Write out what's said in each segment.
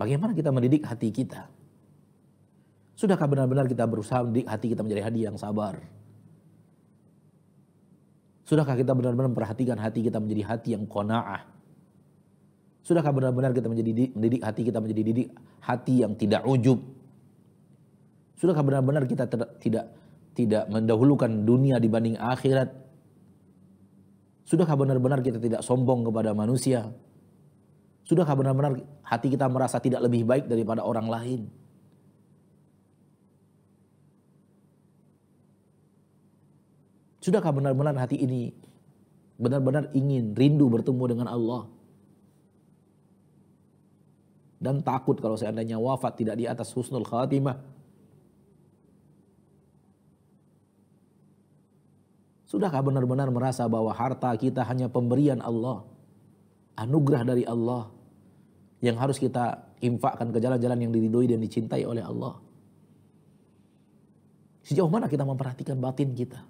Bagaimana kita mendidik hati kita? Sudahkah benar-benar kita berusaha mendidik hati kita menjadi hati yang sabar? Sudahkah kita benar-benar memperhatikan hati kita menjadi hati yang kona'ah? Sudahkah benar-benar kita menjadi mendidik hati kita menjadi didik hati yang tidak ujub? Sudahkah benar-benar kita tidak tidak mendahulukan dunia dibanding akhirat? Sudahkah benar-benar kita tidak sombong kepada manusia? Sudahkah benar-benar hati kita merasa tidak lebih baik daripada orang lain? Sudahkah benar-benar hati ini benar-benar ingin rindu bertemu dengan Allah? Dan takut kalau seandainya wafat tidak di atas husnul khatimah. Sudahkah benar-benar merasa bahwa harta kita hanya pemberian Allah? Anugerah dari Allah yang harus kita infakkan ke jalan-jalan yang diridhoi dan dicintai oleh Allah. Sejauh mana kita memperhatikan batin kita?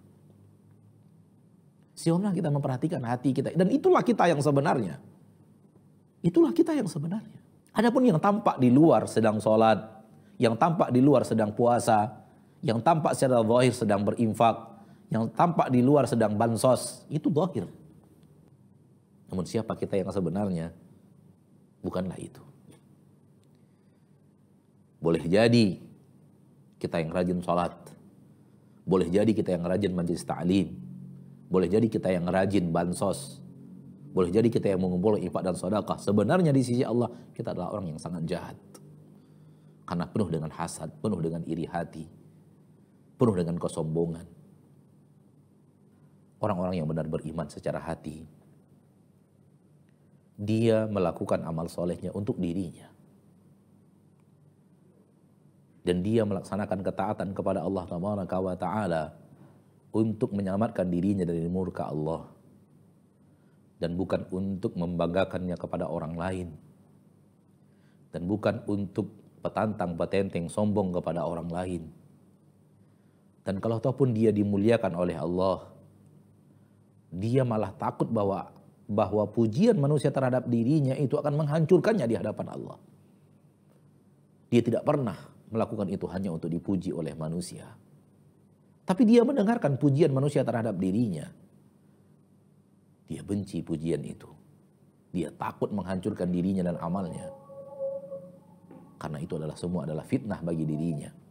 Sejauh mana kita memperhatikan hati kita? Dan itulah kita yang sebenarnya. Itulah kita yang sebenarnya. Adapun yang tampak di luar sedang sholat, yang tampak di luar sedang puasa, yang tampak secara zahir sedang berinfak, yang tampak di luar sedang bansos, itu zahir. Namun siapa kita yang sebenarnya? bukanlah itu. Boleh jadi kita yang rajin sholat. Boleh jadi kita yang rajin majelis ta'lim. Boleh jadi kita yang rajin bansos. Boleh jadi kita yang mengumpul infak dan sodakah. Sebenarnya di sisi Allah kita adalah orang yang sangat jahat. Karena penuh dengan hasad, penuh dengan iri hati. Penuh dengan kesombongan. Orang-orang yang benar beriman secara hati dia melakukan amal solehnya untuk dirinya. Dan dia melaksanakan ketaatan kepada Allah Ta'ala untuk menyelamatkan dirinya dari murka Allah. Dan bukan untuk membanggakannya kepada orang lain. Dan bukan untuk petantang, petenteng, sombong kepada orang lain. Dan kalau ataupun dia dimuliakan oleh Allah, dia malah takut bahwa bahwa pujian manusia terhadap dirinya itu akan menghancurkannya di hadapan Allah. Dia tidak pernah melakukan itu hanya untuk dipuji oleh manusia. Tapi dia mendengarkan pujian manusia terhadap dirinya. Dia benci pujian itu. Dia takut menghancurkan dirinya dan amalnya. Karena itu adalah semua adalah fitnah bagi dirinya.